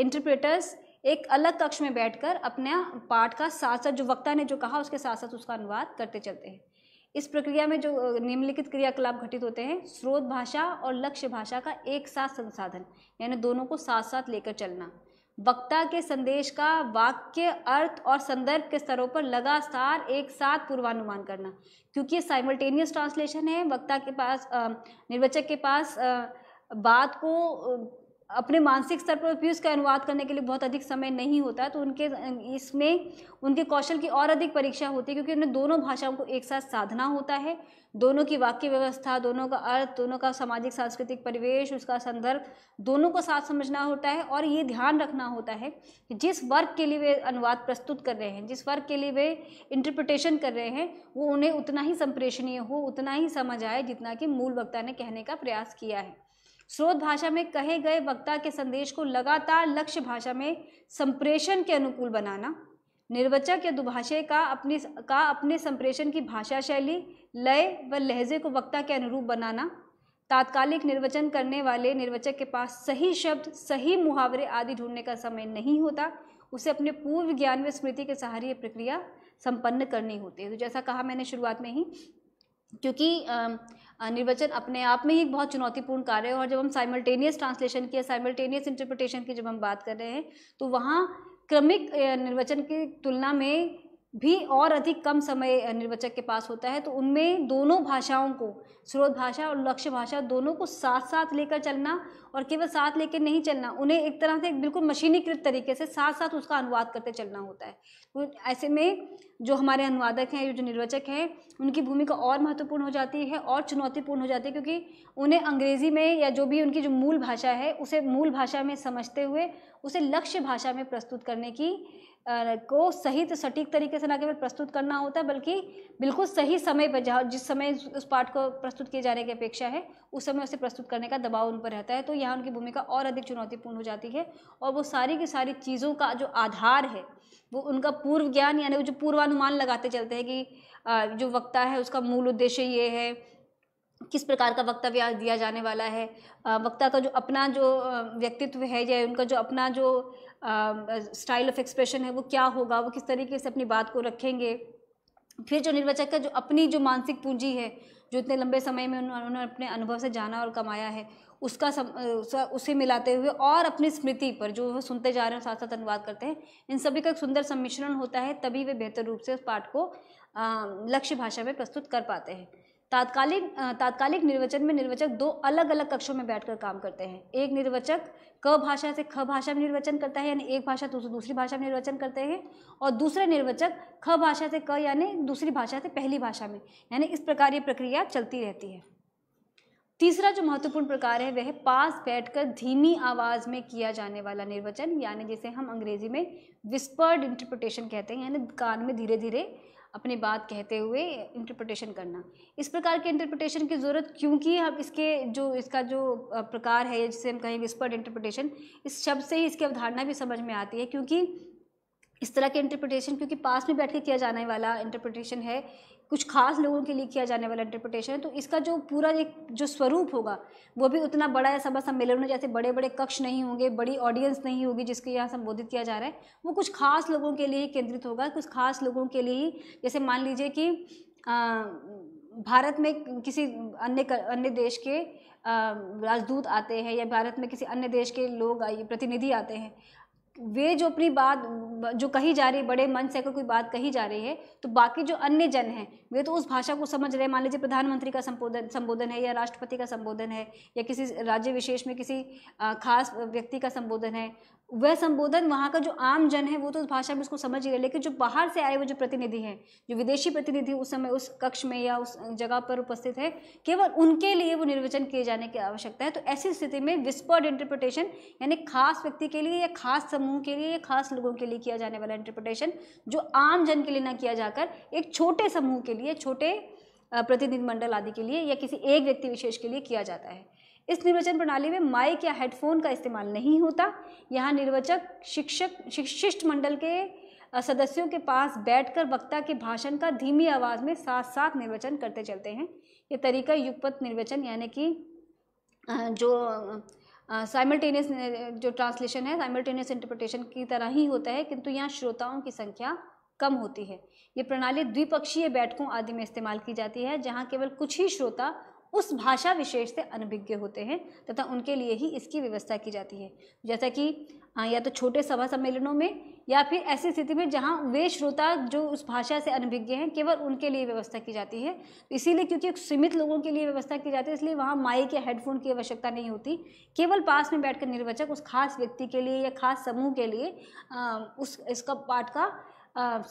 इंटरप्रेटर्स एक अलग कक्ष में बैठकर अपना पाठ का साथ साथ जो वक्ता ने जो कहा उसके साथ साथ उसका अनुवाद करते चलते हैं इस प्रक्रिया में जो निम्नलिखित क्रियाकलाप घटित होते हैं स्रोत भाषा और लक्ष्य भाषा का एक साथ संसाधन यानी दोनों को साथ साथ लेकर चलना वक्ता के संदेश का वाक्य अर्थ और संदर्भ के स्तरों पर लगातार एक साथ पूर्वानुमान करना क्योंकि ये साइमल्टेनियस ट्रांसलेशन है वक्ता के पास निर्वचक के पास बात को अपने मानसिक स्तर पर भी उसका अनुवाद करने के लिए बहुत अधिक समय नहीं होता है तो उनके इसमें उनके कौशल की और अधिक परीक्षा होती है क्योंकि उन्हें दोनों भाषाओं को एक साथ साधना होता है दोनों की वाक्य व्यवस्था दोनों का अर्थ दोनों का सामाजिक सांस्कृतिक परिवेश उसका संदर्भ दोनों को साथ समझना होता है और ये ध्यान रखना होता है कि जिस वर्ग के लिए वे अनुवाद प्रस्तुत कर रहे हैं जिस वर्ग के लिए वे इंटरप्रिटेशन कर रहे हैं वो उन्हें उतना ही संप्रेषणीय हो उतना ही समझ आए जितना कि मूल वक्ता ने कहने का प्रयास किया है स्रोत भाषा में कहे गए वक्ता के संदेश को लगातार लक्ष्य भाषा में संप्रेषण के अनुकूल बनाना निर्वचक या दुभाषे का अपने का अपने संप्रेषण की भाषा शैली लय व लहजे को वक्ता के अनुरूप बनाना तात्कालिक निर्वचन करने वाले निर्वचक के पास सही शब्द सही मुहावरे आदि ढूंढने का समय नहीं होता उसे अपने पूर्व ज्ञान व स्मृति के सहारे ये प्रक्रिया संपन्न करनी होती है तो जैसा कहा मैंने शुरुआत में ही क्योंकि निर्वचन अपने आप में ही एक बहुत चुनौतीपूर्ण कार्य है और जब हम साइमल्टेनियस ट्रांसलेशन की या साइमल्टेनियस इंटरप्रिटेशन की जब हम बात कर रहे हैं तो वहाँ क्रमिक निर्वचन की तुलना में भी और अधिक कम समय निर्वचक के पास होता है तो उनमें दोनों भाषाओं को स्रोत भाषा और लक्ष्य भाषा दोनों को साथ साथ लेकर चलना और केवल साथ लेके नहीं चलना उन्हें एक तरह से बिल्कुल मशीनीकृत तरीके से साथ साथ उसका अनुवाद करते चलना होता है तो ऐसे में जो हमारे अनुवादक हैं जो निर्वचक हैं उनकी भूमिका और महत्वपूर्ण हो जाती है और चुनौतीपूर्ण हो जाती है क्योंकि उन्हें अंग्रेज़ी में या जो भी उनकी जो मूल भाषा है उसे मूल भाषा में समझते हुए उसे लक्ष्य भाषा में प्रस्तुत करने की को सही तो सटीक तरीके से ना केवल प्रस्तुत करना होता है बल्कि बिल्कुल सही समय पर जहाँ जिस समय उस पाठ को प्रस्तुत किए जाने की अपेक्षा है उस समय उसे प्रस्तुत करने का दबाव उन पर रहता है तो यहाँ उनकी भूमिका और अधिक चुनौतीपूर्ण हो जाती है और वो सारी की सारी चीज़ों का जो आधार है वो उनका पूर्व ज्ञान यानी जो पूर्वानुमान लगाते चलते हैं कि जो वक्ता है उसका मूल उद्देश्य ये है किस प्रकार का वक्तव्य दिया जाने वाला है वक्ता का जो अपना जो व्यक्तित्व है या उनका जो अपना जो स्टाइल ऑफ एक्सप्रेशन है वो क्या होगा वो किस तरीके से अपनी बात को रखेंगे फिर जो निर्वाचक का जो अपनी जो मानसिक पूंजी है जो इतने लंबे समय में उन्होंने अपने अनुभव से जाना और कमाया है उसका सम, उसे मिलाते हुए और अपनी स्मृति पर जो सुनते जा रहे हैं साथ साथ अनुवाद करते हैं इन सभी का एक सुंदर सम्मिश्रण होता है तभी वे बेहतर रूप से उस पाठ को लक्ष्य भाषा में प्रस्तुत कर पाते हैं तात्कालिक तात्कालिक निर्वचन में निर्वचक दो अलग अलग कक्षों में बैठकर काम करते हैं एक निर्वचक क भाषा से ख भाषा में निर्वचन करता है यानी एक भाषा दूसरी तो दूसरी भाषा में निर्वचन करते हैं और दूसरे निर्वचक ख भाषा से क यानी दूसरी भाषा से पहली भाषा में यानी इस प्रकार ये प्रक्रिया चलती रहती है तीसरा जो महत्वपूर्ण प्रकार है वह पास बैठकर धीमी आवाज़ में किया जाने वाला निर्वचन यानी जिसे हम अंग्रेजी में विस्पर्ड इंटरप्रटेशन कहते हैं यानी कान में धीरे धीरे अपनी बात कहते हुए इंटरप्रटेशन करना इस प्रकार के इंटरप्रटेशन की ज़रूरत क्योंकि हम इसके जो इसका जो प्रकार है जिसे हम कहें विस्पर्ड इंटरप्रटेशन इस शब्द से ही इसकी अवधारणा भी समझ में आती है क्योंकि इस तरह के इंटरप्रटेशन क्योंकि पास में बैठ के किया जाने वाला इंटरप्रटेशन है कुछ खास लोगों के लिए किया जाने वाला इंटरप्रिटेशन है तो इसका जो पूरा एक जो स्वरूप होगा वो भी उतना बड़ा या सभा सम्मेलन में जैसे बड़े बड़े कक्ष नहीं होंगे बड़ी ऑडियंस नहीं होगी जिसके यहाँ संबोधित किया जा रहा है वो कुछ खास लोगों के लिए ही केंद्रित होगा कुछ खास लोगों के लिए ही जैसे मान लीजिए कि भारत में किसी अन्य अन्य देश के राजदूत आते हैं या भारत में किसी अन्य देश के लोग आइए प्रतिनिधि आते हैं वे जो अपनी बात जो कही जा रही है बड़े मन से अगर कोई बात कही जा रही है तो बाकी जो अन्य जन हैं वे तो उस भाषा को समझ रहे हैं मान लीजिए प्रधानमंत्री का संबोधन संबोधन है या राष्ट्रपति का संबोधन है या किसी राज्य विशेष में किसी खास व्यक्ति का संबोधन है वह संबोधन वहाँ का जो आम जन है वो तो उस भाषा में उसको समझ गया लेकिन जो बाहर से आए हुए जो प्रतिनिधि हैं जो विदेशी प्रतिनिधि उस समय उस कक्ष में या उस जगह पर उपस्थित है केवल उनके लिए वो निर्वचन किए जाने की आवश्यकता है तो ऐसी स्थिति में विस्पर्ड इंटरप्रिटेशन यानी खास व्यक्ति के लिए या खास समूह के लिए या खास लोगों के लिए किया जाने वाला इंटरप्रिटेशन जो आम जन के लिए ना किया जाकर एक छोटे समूह के लिए छोटे प्रतिनिधिमंडल आदि के लिए या किसी एक व्यक्ति विशेष के लिए किया जाता है इस निर्वचन प्रणाली में माइक या हेडफोन का इस्तेमाल नहीं होता यहाँ निर्वचक शिक्षक शिष्ट मंडल के सदस्यों के पास बैठकर वक्ता के भाषण का धीमी आवाज़ में साथ साथ निर्वचन करते चलते हैं ये तरीका युगपत निर्वचन यानी कि जो साइमल्टेनियस जो ट्रांसलेशन है साइमल्टेनियस इंटरप्रिटेशन की तरह ही होता है किंतु यहाँ श्रोताओं की संख्या कम होती है ये प्रणाली द्विपक्षीय बैठकों आदि में इस्तेमाल की जाती है जहाँ केवल कुछ ही श्रोता उस भाषा विशेष से अनभिज्ञ होते हैं तथा उनके लिए ही इसकी व्यवस्था की जाती है जैसा कि या तो छोटे सभा सम्मेलनों में या फिर ऐसी स्थिति में जहाँ वे श्रोता जो उस भाषा से अनभिज्ञ हैं केवल उनके लिए व्यवस्था की जाती है इसीलिए क्योंकि सीमित लोगों के लिए व्यवस्था की जाती है इसलिए वहाँ माइक या हेडफोन की आवश्यकता नहीं होती केवल पास में बैठकर निर्वाचक उस खास व्यक्ति के लिए या खास समूह के लिए उस इसका पाठ का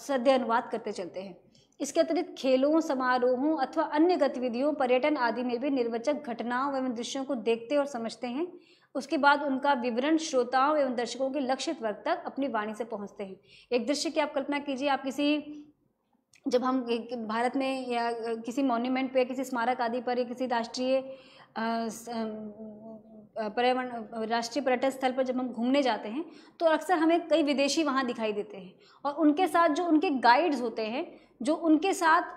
सद्य अनुवाद करते चलते हैं इसके अतिरिक्त खेलों समारोहों अथवा अन्य गतिविधियों पर्यटन आदि में भी निर्वचक घटनाओं एवं दृश्यों को देखते और समझते हैं उसके बाद उनका विवरण श्रोताओं एवं दर्शकों के लक्षित वर्ग तक अपनी वाणी से पहुंचते हैं एक दृश्य की आप कल्पना कीजिए आप किसी जब हम भारत में या किसी मॉन्यूमेंट पे किसी स्मारक आदि पर या किसी राष्ट्रीय पर्यावरण राष्ट्रीय पर्यटन स्थल पर जब हम घूमने जाते हैं तो अक्सर हमें कई विदेशी वहाँ दिखाई देते हैं और उनके साथ जो उनके गाइड्स होते हैं जो उनके साथ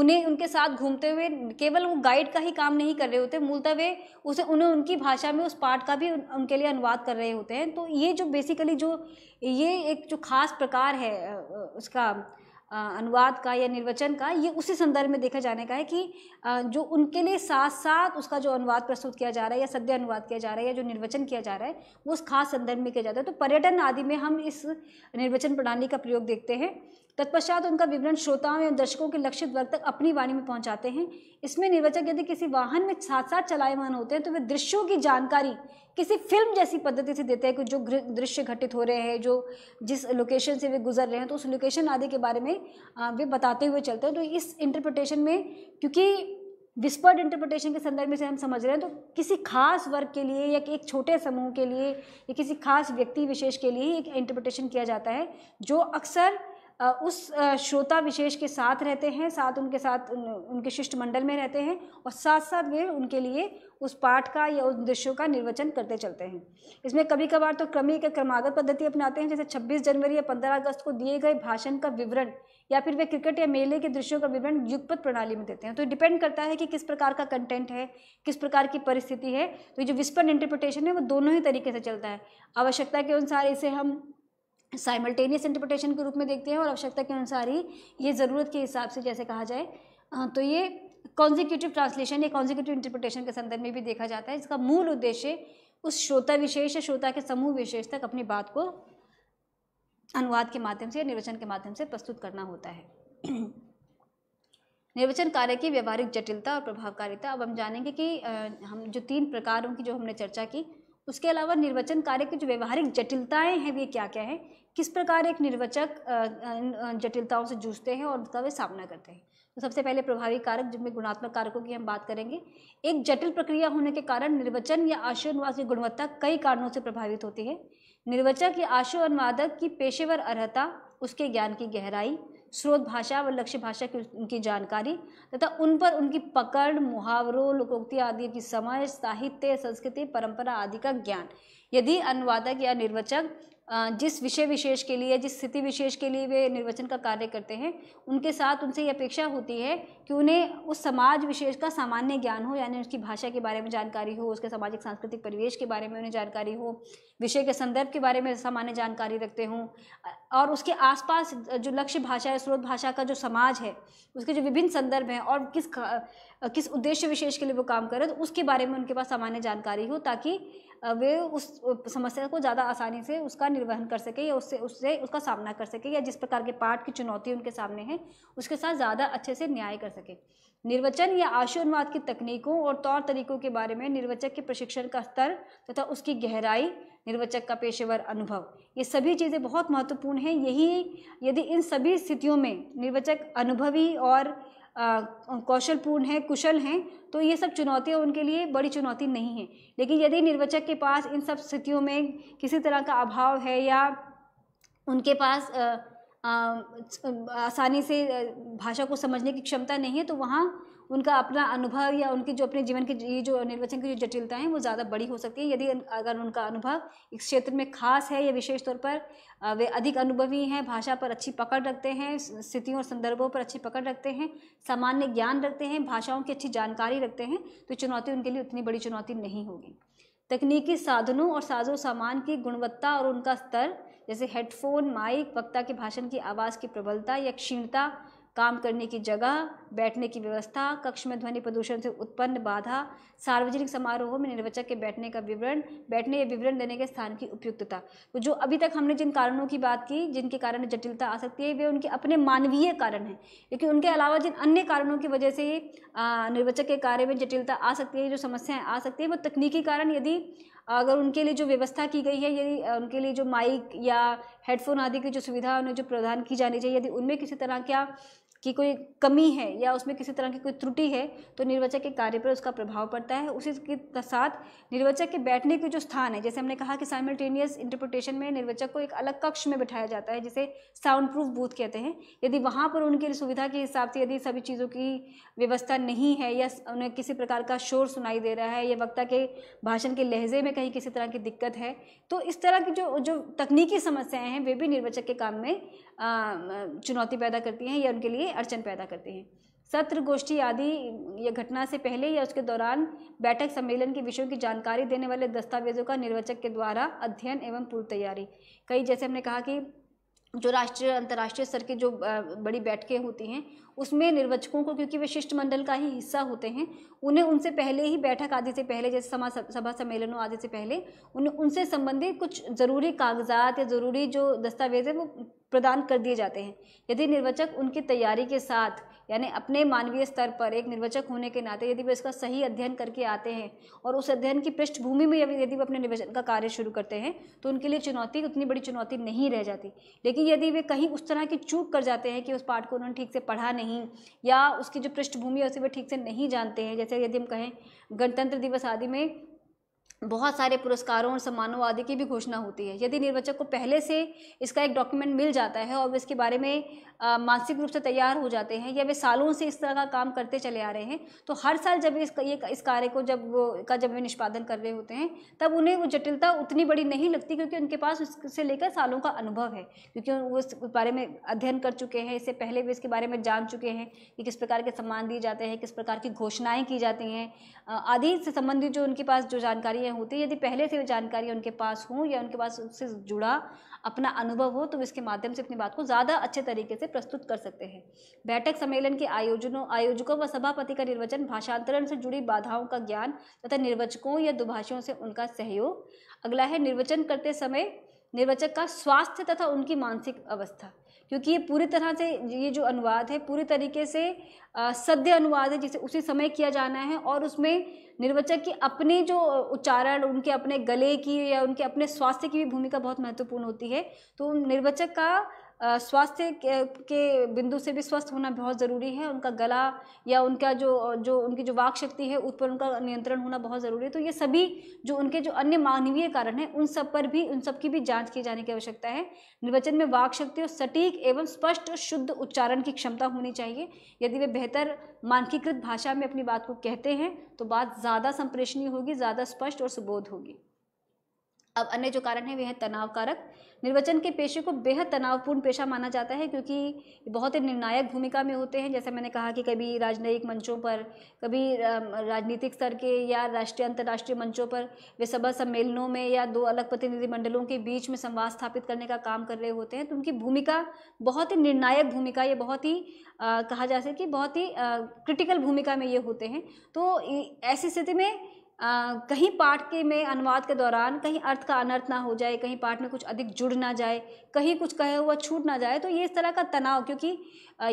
उन्हें उनके साथ घूमते हुए केवल वो गाइड का ही काम नहीं कर रहे होते मूलतः वे उसे उन्हें उनकी भाषा में उस पाठ का भी उनके लिए अनुवाद कर रहे होते हैं तो ये जो बेसिकली जो ये एक जो खास प्रकार है उसका अनुवाद का या निर्वचन का ये उसी संदर्भ में देखा जाने का है कि जो उनके लिए साथ साथ उसका जो अनुवाद प्रस्तुत किया जा रहा है या सद्य अनुवाद किया जा रहा है या जो निर्वचन किया जा रहा है वो उस खास संदर्भ में किया जाता है तो पर्यटन आदि में हम इस निर्वचन प्रणाली का प्रयोग देखते हैं तत्पश्चात उनका विवरण श्रोताओं एवं दर्शकों के लक्षित वर्ग तक अपनी वाणी में पहुंचाते हैं इसमें निर्वाचक यदि किसी वाहन में साथ साथ चलायमान होते हैं तो वे दृश्यों की जानकारी किसी फिल्म जैसी पद्धति से देते हैं कि जो दृश्य घटित हो रहे हैं जो जिस लोकेशन से वे गुजर रहे हैं तो उस लोकेशन आदि के बारे में वे बताते हुए चलते हैं तो इस इंटरप्रटेशन में क्योंकि विस्पर्ड इंटरप्रटेशन के संदर्भ में से हम समझ रहे हैं तो किसी खास वर्ग के लिए या एक छोटे समूह के लिए या किसी खास व्यक्ति विशेष के लिए एक इंटरप्रटेशन किया जाता है जो अक्सर उस श्रोता विशेष के साथ रहते हैं साथ उनके साथ उनके शिष्टमंडल में रहते हैं और साथ साथ वे उनके लिए उस पाठ का या उस दृश्यों का निर्वचन करते चलते हैं इसमें कभी कभार तो क्रमिक या क्रमागत पद्धति अपनाते हैं जैसे 26 जनवरी या 15 अगस्त को दिए गए भाषण का विवरण या फिर वे क्रिकेट या मेले के दृश्यों का विवरण युगपत प्रणाली में देते हैं तो डिपेंड करता है कि किस प्रकार का कंटेंट है किस प्रकार की परिस्थिति है तो जो विस्पन इंटरप्रिटेशन है वो दोनों ही तरीके से चलता है आवश्यकता के अनुसार इसे हम साइमल्टेनियस इंटरप्रटेशन के रूप में देखते हैं और आवश्यकता के अनुसार ही ये ज़रूरत के हिसाब से जैसे कहा जाए तो ये कॉन्जिक्यूटिव ट्रांसलेशन या कॉन्जिक्यूटिव इंटरप्रटेशन के संदर्भ में भी देखा जाता है इसका मूल उद्देश्य उस श्रोता विशेष या श्रोता के समूह विशेष तक अपनी बात को अनुवाद के माध्यम से या निर्वचन के माध्यम से प्रस्तुत करना होता है निर्वचन कार्य की व्यवहारिक जटिलता और प्रभावकारिता अब हम जानेंगे कि हम जो तीन प्रकारों की जो हमने चर्चा की उसके अलावा निर्वचन कार्य की जो व्यवहारिक जटिलताएं हैं वे क्या क्या हैं किस प्रकार एक निर्वचक जटिलताओं से जूझते हैं और उसका वे सामना करते हैं तो सबसे पहले प्रभावी कारक जिनमें गुणात्मक कारकों की हम बात करेंगे एक जटिल प्रक्रिया होने के कारण निर्वचन या आशय अनुवाद की गुणवत्ता कई कारणों से प्रभावित होती है निर्वचक या आशय अनुवादक की पेशेवर अर्हता उसके ज्ञान की गहराई स्रोत भाषा व लक्ष्य भाषा की उनकी जानकारी तथा उन पर उनकी पकड़ मुहावरों लोकोक्ति आदि की समय साहित्य संस्कृति परंपरा आदि का ज्ञान यदि अनुवादक या निर्वचक जिस विषय विशेष के लिए जिस स्थिति विशेष के लिए वे निर्वचन का कार्य करते हैं उनके साथ उनसे ये अपेक्षा होती है कि उन्हें उस समाज विशेष का सामान्य ज्ञान हो यानी उसकी भाषा के बारे में जानकारी हो उसके सामाजिक सांस्कृतिक परिवेश के बारे में उन्हें जानकारी हो विषय के संदर्भ के बारे में सामान्य जानकारी रखते हों और उसके आसपास जो लक्ष्य भाषा है स्रोत भाषा का जो समाज है उसके जो विभिन्न संदर्भ हैं और किस किस उद्देश्य विशेष के लिए वो काम कर रहे हैं तो उसके बारे में उनके पास सामान्य जानकारी हो ताकि वे उस समस्या को ज़्यादा आसानी से उसका निर्वहन कर सके या उससे उससे उसका सामना कर सके या जिस प्रकार के पाठ की चुनौती उनके सामने है उसके साथ ज़्यादा अच्छे से न्याय कर सके निर्वचन या आशुन्वाद की तकनीकों और तौर तरीकों के बारे में निर्वचक के प्रशिक्षण का स्तर तथा उसकी गहराई निर्वचक का पेशेवर अनुभव ये सभी चीज़ें बहुत महत्वपूर्ण हैं यही यदि इन सभी स्थितियों में निर्वचक अनुभवी और कौशलपूर्ण हैं कुशल हैं तो ये सब चुनौतियाँ उनके लिए बड़ी चुनौती नहीं है लेकिन यदि निर्वचक के पास इन सब स्थितियों में किसी तरह का अभाव है या उनके पास आ, आ, आसानी से भाषा को समझने की क्षमता नहीं है तो वहाँ उनका अपना अनुभव या उनकी जो अपने जीवन की ये जो निर्वाचन की जो जटिलता हैं वो ज़्यादा बड़ी हो सकती है यदि अगर उनका अनुभव इस क्षेत्र में खास है या विशेष तौर पर वे अधिक अनुभवी हैं भाषा पर अच्छी पकड़ रखते हैं स्थितियों और संदर्भों पर अच्छी पकड़ रखते हैं सामान्य ज्ञान रखते हैं भाषाओं की अच्छी जानकारी रखते हैं तो चुनौती उनके लिए उतनी बड़ी चुनौती नहीं होगी तकनीकी साधनों और साजो सामान की गुणवत्ता और उनका स्तर जैसे हेडफोन माइक वक्ता के भाषण की आवाज़ की प्रबलता या क्षीणता काम करने की जगह बैठने की व्यवस्था कक्ष में ध्वनि प्रदूषण से उत्पन्न बाधा सार्वजनिक समारोह में निर्वाचक के बैठने का विवरण बैठने या विवरण देने के स्थान की उपयुक्तता तो जो अभी तक हमने जिन कारणों की बात की जिनके कारण जटिलता आ सकती है वे उनके अपने मानवीय कारण हैं लेकिन उनके अलावा जिन अन्य कारणों की वजह से निर्वाचक के कार्य में जटिलता आ सकती है जो समस्याएँ आ सकती है वो तकनीकी कारण यदि अगर उनके लिए जो व्यवस्था की गई है यदि उनके लिए जो माइक या हेडफोन आदि की जो सुविधा उन्हें जो प्रदान की जानी चाहिए यदि उनमें किसी तरह क्या की कोई कमी है या उसमें किसी तरह की कोई त्रुटि है तो निर्वाचक के कार्य पर उसका प्रभाव पड़ता है उसी के साथ निर्वाचक के बैठने के जो स्थान है जैसे हमने कहा कि साइमल्टेनियस इंटरप्रिटेशन में निर्वाचक को एक अलग कक्ष में बैठाया जाता है जिसे साउंड प्रूफ बूथ कहते हैं यदि वहाँ पर उनके सुविधा के हिसाब से यदि सभी चीज़ों की व्यवस्था नहीं है या उन्हें किसी प्रकार का शोर सुनाई दे रहा है या वक्ता के भाषण के लहजे में कहीं किसी तरह की दिक्कत है तो इस तरह की जो जो तकनीकी समस्याएँ हैं वे भी निर्वाचक के काम में चुनौती पैदा करती हैं या उनके लिए में अड़चन पैदा करते हैं सत्र गोष्ठी आदि या घटना से पहले या उसके दौरान बैठक सम्मेलन के विषयों की जानकारी देने वाले दस्तावेजों का निर्वाचक के द्वारा अध्ययन एवं पूर्व तैयारी कई जैसे हमने कहा कि जो राष्ट्रीय अंतर्राष्ट्रीय स्तर की जो बड़ी बैठकें होती हैं उसमें निर्वाचकों को क्योंकि वे शिष्टमंडल का ही हिस्सा होते हैं उन्हें उनसे पहले ही बैठक आदि से पहले जैसे समा सभा सम्मेलनों आदि से पहले उन्हें उनसे संबंधित कुछ ज़रूरी कागजात या ज़रूरी जो दस्तावेज है वो प्रदान कर दिए जाते हैं यदि निर्वाचक उनकी तैयारी के साथ यानी अपने मानवीय स्तर पर एक निर्वाचक होने के नाते यदि वे इसका सही अध्ययन करके आते हैं और उस अध्ययन की पृष्ठभूमि में यदि वे अपने निर्वाचन का कार्य शुरू करते हैं तो उनके लिए चुनौती उतनी बड़ी चुनौती नहीं रह जाती लेकिन यदि वे कहीं उस तरह की चूक कर जाते हैं कि उस पाठ को उन्होंने ठीक से पढ़ा नहीं या उसकी जो पृष्ठभूमि है उसे वे ठीक से नहीं जानते हैं जैसे यदि हम कहें गणतंत्र दिवस आदि में बहुत सारे पुरस्कारों और सम्मानों आदि की भी घोषणा होती है यदि निर्वाचक को पहले से इसका एक डॉक्यूमेंट मिल जाता है और वे इसके बारे में मानसिक रूप से तैयार हो जाते हैं या वे सालों से इस तरह का काम करते चले आ रहे हैं तो हर साल जब इस ये इस कार्य को जब वो का जब वे निष्पादन कर रहे होते हैं तब उन्हें वो जटिलता उतनी बड़ी नहीं लगती क्योंकि उनके पास उससे लेकर सालों का अनुभव है क्योंकि वो इस बारे में अध्ययन कर चुके हैं इससे पहले भी इसके बारे में जान चुके हैं कि किस प्रकार के सम्मान दिए जाते हैं किस प्रकार की घोषणाएँ की जाती हैं आदि से संबंधित जो उनके पास जो जानकारी है जानकारियाँ होती हैं यदि पहले से वो जानकारियाँ उनके पास हों या उनके पास उससे जुड़ा अपना अनुभव हो तो इसके माध्यम से अपनी बात को ज़्यादा अच्छे तरीके से प्रस्तुत कर सकते हैं बैठक सम्मेलन के आयोजनों आयोजकों व सभापति का निर्वचन भाषांतरण से जुड़ी बाधाओं का ज्ञान तथा निर्वचकों या दुभाषियों से उनका सहयोग अगला है निर्वचन करते समय निर्वचक का स्वास्थ्य तथा उनकी मानसिक अवस्था क्योंकि ये पूरी तरह से ये जो अनुवाद है पूरी तरीके से सद्य अनुवाद है जिसे उसी समय किया जाना है और उसमें निर्वचक की अपने जो उच्चारण उनके अपने गले की या उनके अपने स्वास्थ्य की भी भूमिका बहुत महत्वपूर्ण होती है तो निर्वचक का स्वास्थ्य के, के बिंदु से भी स्वस्थ होना बहुत ज़रूरी है उनका गला या उनका जो जो उनकी जो वाक शक्ति है उस पर उनका नियंत्रण होना बहुत ज़रूरी है तो ये सभी जो उनके जो अन्य मानवीय कारण हैं उन सब पर भी उन सब की भी जांच की जाने की आवश्यकता है निर्वचन में वाक शक्ति और सटीक एवं स्पष्ट शुद्ध उच्चारण की क्षमता होनी चाहिए यदि वे बेहतर मानकीकृत भाषा में अपनी बात को कहते हैं तो बात ज़्यादा संप्रेषणीय होगी ज़्यादा स्पष्ट और सुबोध होगी अब अन्य जो कारण है वे हैं तनाव कारक निर्वाचन के पेशे को बेहद तनावपूर्ण पेशा माना जाता है क्योंकि बहुत ही निर्णायक भूमिका में होते हैं जैसे मैंने कहा कि कभी राजनयिक मंचों पर कभी राजनीतिक स्तर के या राष्ट्रीय अंतर्राष्ट्रीय मंचों पर वे सभा सम्मेलनों में या दो अलग प्रतिनिधिमंडलों के बीच में संवाद स्थापित करने का काम कर रहे होते हैं तो उनकी भूमिका बहुत ही निर्णायक भूमिका ये बहुत ही कहा जा सके कि बहुत ही क्रिटिकल भूमिका में ये होते हैं तो ऐसी स्थिति में आ, कहीं पाठ के में अनुवाद के दौरान कहीं अर्थ का अनर्थ ना हो जाए कहीं पाठ में कुछ अधिक जुड़ ना जाए कहीं कुछ कहे हुआ छूट ना जाए तो ये इस तरह का तनाव क्योंकि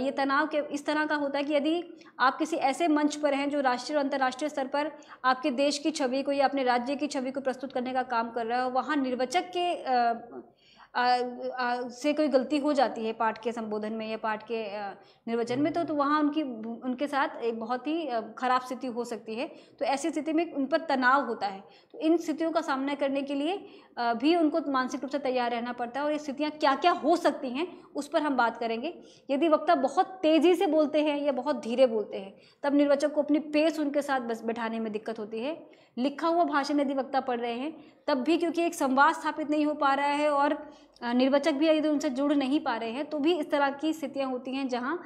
ये तनाव के इस तरह का होता है कि यदि आप किसी ऐसे मंच पर हैं जो राष्ट्रीय और अंतर्राष्ट्रीय स्तर पर आपके देश की छवि को या अपने राज्य की छवि को प्रस्तुत करने का काम कर रहा है वहाँ निर्वचक के आ, आ, आ, से कोई गलती हो जाती है पाठ के संबोधन में या पाठ के निर्वचन में तो तो वहाँ उनकी उनके साथ एक बहुत ही खराब स्थिति हो सकती है तो ऐसी स्थिति में उन पर तनाव होता है तो इन स्थितियों का सामना करने के लिए भी उनको मानसिक रूप से तैयार रहना पड़ता है और ये स्थितियाँ क्या क्या हो सकती हैं उस पर हम बात करेंगे यदि वक्ता बहुत तेज़ी से बोलते हैं या बहुत धीरे बोलते हैं तब निर्वाचक को अपनी पेस उनके साथ बस बैठाने में दिक्कत होती है लिखा हुआ भाषण यदि वक्ता पढ़ रहे हैं तब भी क्योंकि एक संवाद स्थापित नहीं हो पा रहा है और निर्वचक भी यदि उनसे जुड़ नहीं पा रहे हैं तो भी इस तरह की स्थितियाँ होती हैं जहाँ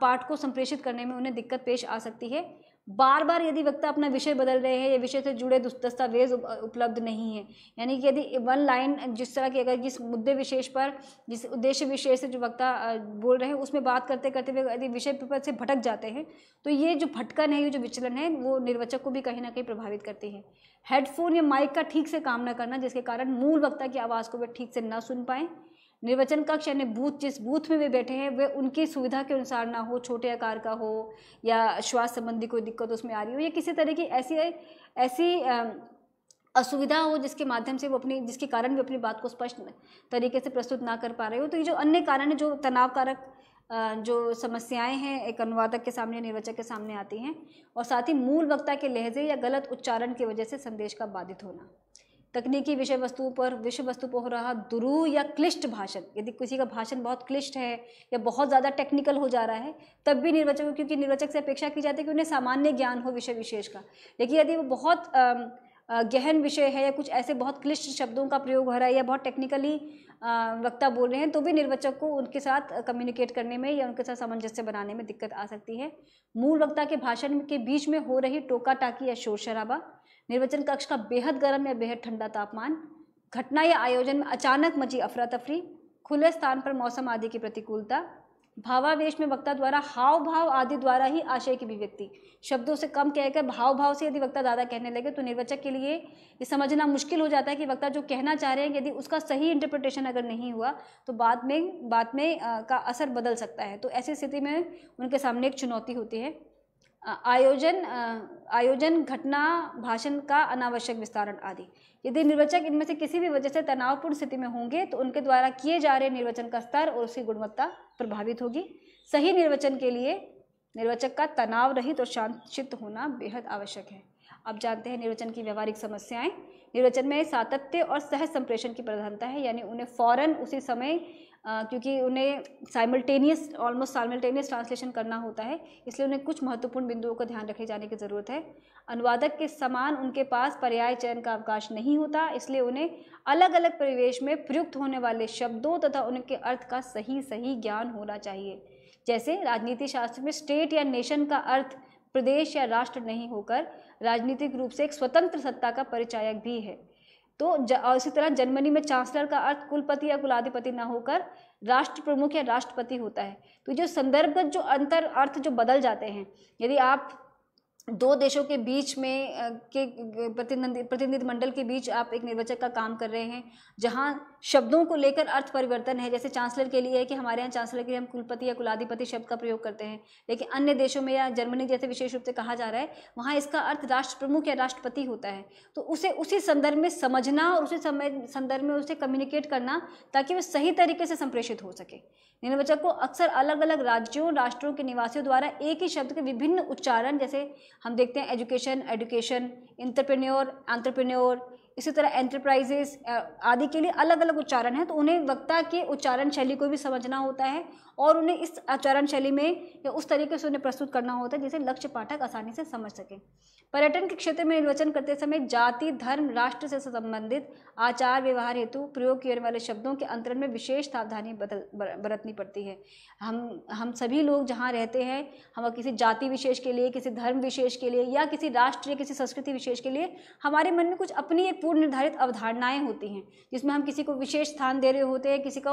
पाठ को संप्रेषित करने में उन्हें दिक्कत पेश आ सकती है बार बार यदि वक्ता अपना विषय बदल रहे हैं या विषय से जुड़े दस्तावेज उपलब्ध नहीं है यानी कि यदि वन लाइन जिस तरह की अगर जिस मुद्दे विशेष पर जिस उद्देश्य विशेष से जो वक्ता बोल रहे हैं उसमें बात करते करते हुए यदि विषय पर से भटक जाते हैं तो ये जो भटकन है ये जो विचलन है वो निर्वचक को भी कहीं ना कहीं प्रभावित करती है हेडफोन या माइक का ठीक से काम न करना जिसके कारण मूल वक्ता की आवाज़ को वे ठीक से न सुन पाएँ निर्वचन कक्ष यानी बूथ जिस बूथ में वे बैठे हैं वे उनकी सुविधा के अनुसार ना हो छोटे आकार का हो या श्वास संबंधी कोई दिक्कत उसमें आ रही हो या किसी तरह की ऐसी ऐसी असुविधा हो जिसके माध्यम से वो अपनी जिसके कारण वे अपनी बात को स्पष्ट तरीके से प्रस्तुत ना कर पा रहे हो तो ये जो अन्य कारण है जो तनावकारक जो समस्याएं हैं एक अनुवादक के सामने निर्वाचक के सामने आती हैं और साथ ही मूल वक्ता के लहजे या गलत उच्चारण की वजह से संदेश का बाधित होना तकनीकी विषय वस्तुओं पर विषय वस्तु पर हो रहा दुरु या क्लिष्ट भाषण यदि किसी का भाषण बहुत क्लिष्ट है या बहुत ज़्यादा टेक्निकल हो जा रहा है तब भी निर्वाचक क्योंकि निर्वाचक से अपेक्षा की जाती है कि उन्हें सामान्य ज्ञान हो विषय विशेष का लेकिन यदि वो बहुत गहन विषय है या कुछ ऐसे बहुत क्लिष्ट शब्दों का प्रयोग हो रहा है या बहुत टेक्निकली वक्ता बोल रहे हैं तो भी निर्वाचक को उनके साथ कम्युनिकेट करने में या उनके साथ सामंजस्य बनाने में दिक्कत आ सकती है मूल वक्ता के भाषण के बीच में हो रही टोका टाकी या शोर शराबा निर्वाचन कक्ष का बेहद गर्म या बेहद ठंडा तापमान घटना या आयोजन में अचानक मची अफरा तफरी खुले स्थान पर मौसम आदि की प्रतिकूलता भावावेश में वक्ता द्वारा हाव भाव आदि द्वारा ही आशय की अभिव्यक्ति शब्दों से कम कहकर भाव भाव से यदि वक्ता ज़्यादा कहने लगे तो निर्वाचक के लिए ये समझना मुश्किल हो जाता है कि वक्ता जो कहना चाह रहे हैं यदि उसका सही इंटरप्रिटेशन अगर नहीं हुआ तो बाद में बाद में आ, का असर बदल सकता है तो ऐसी स्थिति में उनके सामने एक चुनौती होती है आयोजन आयोजन घटना भाषण का अनावश्यक विस्तारण आदि यदि निर्वाचक इनमें से किसी भी वजह से तनावपूर्ण स्थिति में होंगे तो उनके द्वारा किए जा रहे निर्वाचन का स्तर और उसकी गुणवत्ता प्रभावित होगी सही निर्वाचन के लिए निर्वाचक का तनाव रहित और चित्त होना बेहद आवश्यक है अब जानते हैं निर्वाचन की व्यवहारिक समस्याएं निर्वाचन में सातत्य और सहज संप्रेषण की प्रधानता है यानी उन्हें फौरन उसी समय क्योंकि उन्हें साइमल्टेनियस ऑलमोस्ट साइमल्टेनियस ट्रांसलेशन करना होता है इसलिए उन्हें कुछ महत्वपूर्ण बिंदुओं का ध्यान रखे जाने की ज़रूरत है अनुवादक के समान उनके पास पर्याय चयन का अवकाश नहीं होता इसलिए उन्हें अलग अलग परिवेश में प्रयुक्त होने वाले शब्दों तथा उनके अर्थ का सही सही ज्ञान होना चाहिए जैसे राजनीति शास्त्र में स्टेट या नेशन का अर्थ प्रदेश या राष्ट्र नहीं होकर राजनीतिक रूप से एक स्वतंत्र सत्ता का परिचायक भी है तो ज, इसी तरह जर्मनी में चांसलर का अर्थ कुलपति या कुलाधिपति ना होकर राष्ट्र प्रमुख या राष्ट्रपति होता है तो जो संदर्भगत जो अंतर अर्थ जो बदल जाते हैं यदि आप दो देशों के बीच में के प्रतिनिधि प्रतिनिधिमंडल के बीच आप एक निर्वाचक का काम कर रहे हैं जहां शब्दों को लेकर अर्थ परिवर्तन है जैसे चांसलर के लिए है कि हमारे यहाँ चांसलर के लिए हम कुलपति या कुलाधिपति शब्द का प्रयोग करते हैं लेकिन अन्य देशों में या जर्मनी जैसे विशेष रूप से कहा जा रहा है वहाँ इसका अर्थ राष्ट्र प्रमुख या राष्ट्रपति होता है तो उसे उसी संदर्भ में समझना और उसी समय संदर्भ में उसे कम्युनिकेट करना ताकि वह सही तरीके से संप्रेषित हो सके निर्वाचक को अक्सर अलग अलग राज्यों राष्ट्रों के निवासियों द्वारा एक ही शब्द के विभिन्न उच्चारण जैसे हम देखते हैं एजुकेशन एडुकेशन इंटरप्रेन्योर आंट्रप्रेन्योर इसी तरह एंटरप्राइजेस आदि के लिए अलग अलग उच्चारण है तो उन्हें वक्ता के उच्चारण शैली को भी समझना होता है और उन्हें इस उच्चारण शैली में या उस तरीके से उन्हें प्रस्तुत करना होता है जिसे लक्ष्य पाठक आसानी से समझ सकें पर्यटन के क्षेत्र में निर्वचन करते समय जाति धर्म राष्ट्र से संबंधित आचार व्यवहार हेतु प्रयोग किए वाले शब्दों के अंतरण में विशेष सावधानी बरतनी पड़ती है हम हम सभी लोग जहाँ रहते हैं हम किसी जाति विशेष के लिए किसी धर्म विशेष के लिए या किसी राष्ट्र या किसी संस्कृति विशेष के लिए हमारे मन में कुछ अपनी एक पूर्व निर्धारित अवधारणाएं होती हैं जिसमें हम किसी को विशेष स्थान दे रहे होते हैं किसी को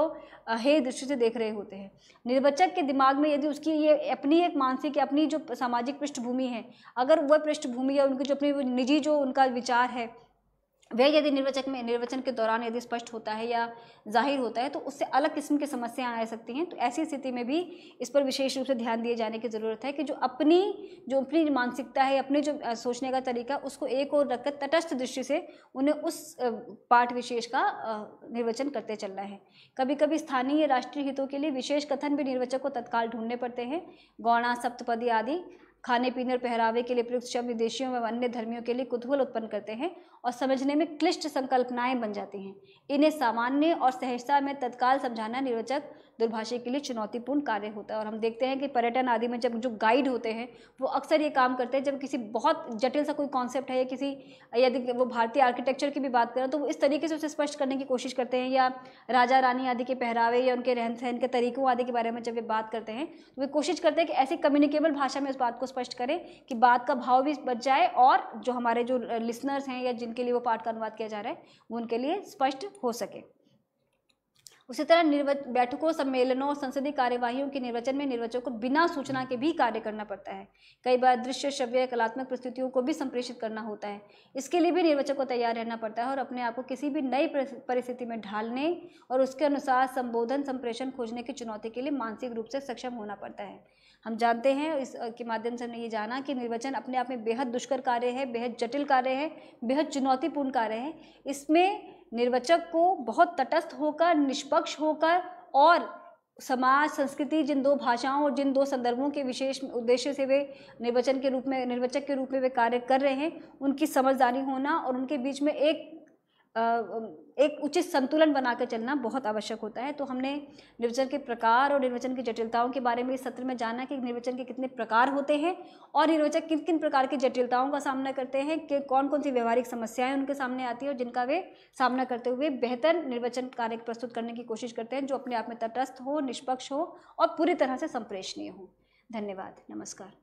हे दृष्टि से देख रहे होते हैं निर्वचक के दिमाग में यदि उसकी ये अपनी एक मानसिक अपनी जो सामाजिक पृष्ठभूमि है अगर वह पृष्ठभूमि या उनकी जो अपनी निजी जो उनका विचार है वह यदि निर्वाचक में निर्वाचन के दौरान यदि स्पष्ट होता है या जाहिर होता है तो उससे अलग किस्म की समस्याएं आ सकती हैं तो ऐसी स्थिति में भी इस पर विशेष रूप से ध्यान दिए जाने की ज़रूरत है कि जो अपनी जो अपनी मानसिकता है अपने जो सोचने का तरीका उसको एक और रखकर तटस्थ दृष्टि से उन्हें उस पाठ विशेष का निर्वचन करते चलना है कभी कभी स्थानीय राष्ट्रीय हितों के लिए विशेष कथन भी निर्वचक को तत्काल ढूंढने पड़ते हैं गौणा सप्तपदी आदि खाने पीने और पहरावे के लिए प्रयुक्त शब्द विदेशियों व अन्य धर्मियों के लिए कुतूहल उत्पन्न करते हैं और समझने में क्लिष्ट संकल्पनाएं बन जाती हैं इन्हें सामान्य और सहजता में तत्काल समझाना निर्वचक दूरभाषी के लिए चुनौतीपूर्ण कार्य होता है और हम देखते हैं कि पर्यटन आदि में जब जो गाइड होते हैं वो अक्सर ये काम करते हैं जब किसी बहुत जटिल सा कोई कॉन्सेप्ट है या किसी यदि वो भारतीय आर्किटेक्चर की भी बात करें तो वो इस तरीके से उसे स्पष्ट करने की कोशिश करते हैं या राजा रानी आदि के पहरावे या उनके रहन सहन के तरीकों आदि के बारे में जब वे बात करते हैं तो वे कोशिश करते हैं कि ऐसी कम्युनिकेबल भाषा में उस बात को स्पष्ट करें कि बात का भाव भी बच जाए और जो हमारे जो लिसनर्स हैं या जिनके लिए वो पाठ का अनुवाद किया जा रहा है वो उनके लिए स्पष्ट हो सके उसी तरह निर्वच बैठकों सम्मेलनों और संसदीय कार्यवाहियों के निर्वाचन में निर्वाचकों को बिना सूचना के भी कार्य करना पड़ता है कई बार दृश्य श्रव्य कलात्मक प्रस्तुतियों को भी संप्रेषित करना होता है इसके लिए भी निर्वाचक को तैयार रहना पड़ता है और अपने आप को किसी भी नई परिस्थिति में ढालने और उसके अनुसार संबोधन संप्रेषण खोजने की चुनौती के लिए मानसिक रूप से सक्षम होना पड़ता है हम जानते हैं इस के माध्यम से हमने ये जाना कि निर्वाचन अपने आप में बेहद दुष्कर कार्य है बेहद जटिल कार्य है बेहद चुनौतीपूर्ण कार्य है इसमें निर्वचक को बहुत तटस्थ होकर निष्पक्ष होकर और समाज संस्कृति जिन दो भाषाओं और जिन दो संदर्भों के विशेष उद्देश्य से वे निर्वचन के रूप में निर्वचक के रूप में वे कार्य कर रहे हैं उनकी समझदारी होना और उनके बीच में एक एक उचित संतुलन बनाकर चलना बहुत आवश्यक होता है तो हमने निर्वाचन के प्रकार और निर्वाचन की जटिलताओं के बारे में इस सत्र में जाना कि निर्वाचन के कितने प्रकार होते हैं और निर्वचक किन किन प्रकार की जटिलताओं का सामना करते हैं कि कौन कौन सी व्यवहारिक समस्याएं उनके सामने आती है और जिनका वे सामना करते हुए बेहतर निर्वाचन कार्य प्रस्तुत करने की कोशिश करते हैं जो अपने आप में तटस्थ हो निष्पक्ष हो और पूरी तरह से संप्रेषणीय हो धन्यवाद नमस्कार